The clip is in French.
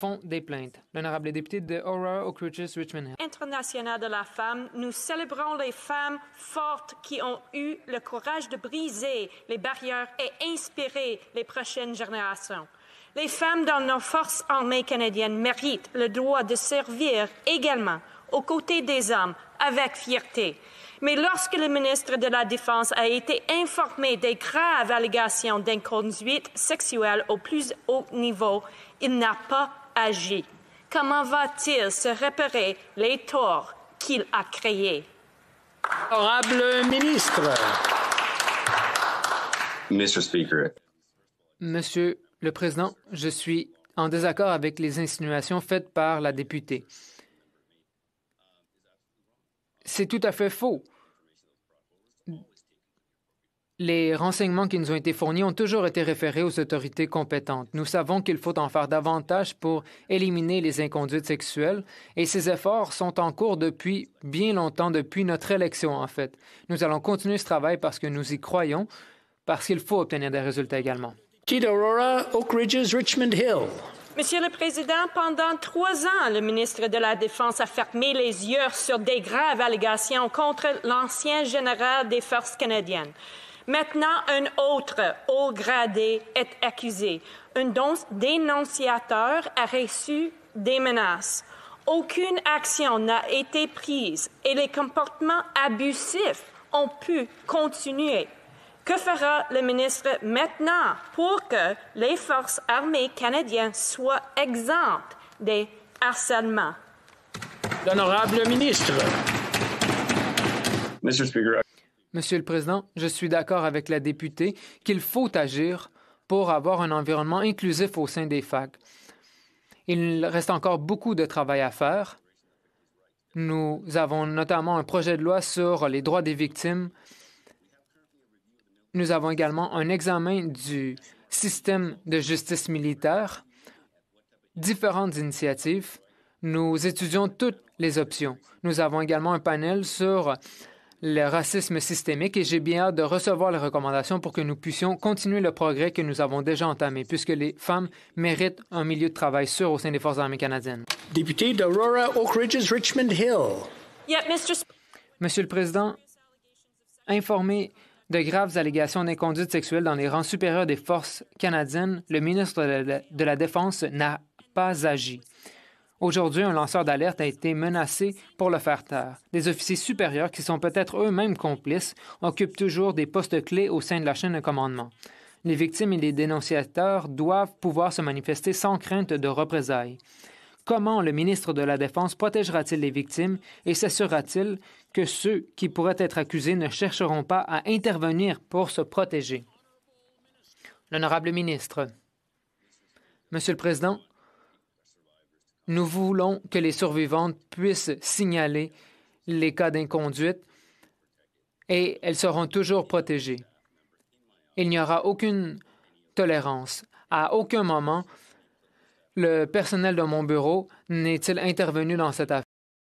Fond des plaintes. L'honorable député de Richmond. International de la femme, nous célébrons les femmes fortes qui ont eu le courage de briser les barrières et inspirer les prochaines générations. Les femmes dans nos forces armées canadiennes méritent le droit de servir également aux côtés des hommes avec fierté. Mais lorsque le ministre de la Défense a été informé des graves allégations d'inconduite sexuelle au plus haut niveau, il n'a pas Comment va-t-il se réparer les torts qu'il a créés? Honorable ministre. Monsieur le Président, je suis en désaccord avec les insinuations faites par la députée. C'est tout à fait faux. Les renseignements qui nous ont été fournis ont toujours été référés aux autorités compétentes. Nous savons qu'il faut en faire davantage pour éliminer les inconduites sexuelles et ces efforts sont en cours depuis bien longtemps, depuis notre élection en fait. Nous allons continuer ce travail parce que nous y croyons, parce qu'il faut obtenir des résultats également. Oak Richmond Hill. Monsieur le Président, pendant trois ans, le ministre de la Défense a fermé les yeux sur des graves allégations contre l'ancien général des Forces canadiennes. Maintenant, un autre haut gradé est accusé. Un dénonciateur a reçu des menaces. Aucune action n'a été prise et les comportements abusifs ont pu continuer. Que fera le ministre maintenant pour que les forces armées canadiennes soient exemptes des harcèlements? L'honorable ministre. Mr. Speaker, Monsieur le Président, je suis d'accord avec la députée qu'il faut agir pour avoir un environnement inclusif au sein des FAC. Il reste encore beaucoup de travail à faire. Nous avons notamment un projet de loi sur les droits des victimes. Nous avons également un examen du système de justice militaire, différentes initiatives. Nous étudions toutes les options. Nous avons également un panel sur le racisme systémique et j'ai bien hâte de recevoir les recommandations pour que nous puissions continuer le progrès que nous avons déjà entamé, puisque les femmes méritent un milieu de travail sûr au sein des Forces armées canadiennes. Député d'Aurora Oak Ridges, Richmond Hill. Monsieur le Président, informé de graves allégations d'inconduite sexuelle dans les rangs supérieurs des forces canadiennes, le ministre de la Défense n'a pas agi. Aujourd'hui, un lanceur d'alerte a été menacé pour le faire taire. Des officiers supérieurs, qui sont peut-être eux-mêmes complices, occupent toujours des postes clés au sein de la chaîne de commandement. Les victimes et les dénonciateurs doivent pouvoir se manifester sans crainte de représailles. Comment le ministre de la Défense protégera-t-il les victimes et s'assurera-t-il que ceux qui pourraient être accusés ne chercheront pas à intervenir pour se protéger? L'honorable ministre. Monsieur le Président, nous voulons que les survivantes puissent signaler les cas d'inconduite et elles seront toujours protégées. Il n'y aura aucune tolérance. À aucun moment, le personnel de mon bureau n'est-il intervenu dans cette affaire.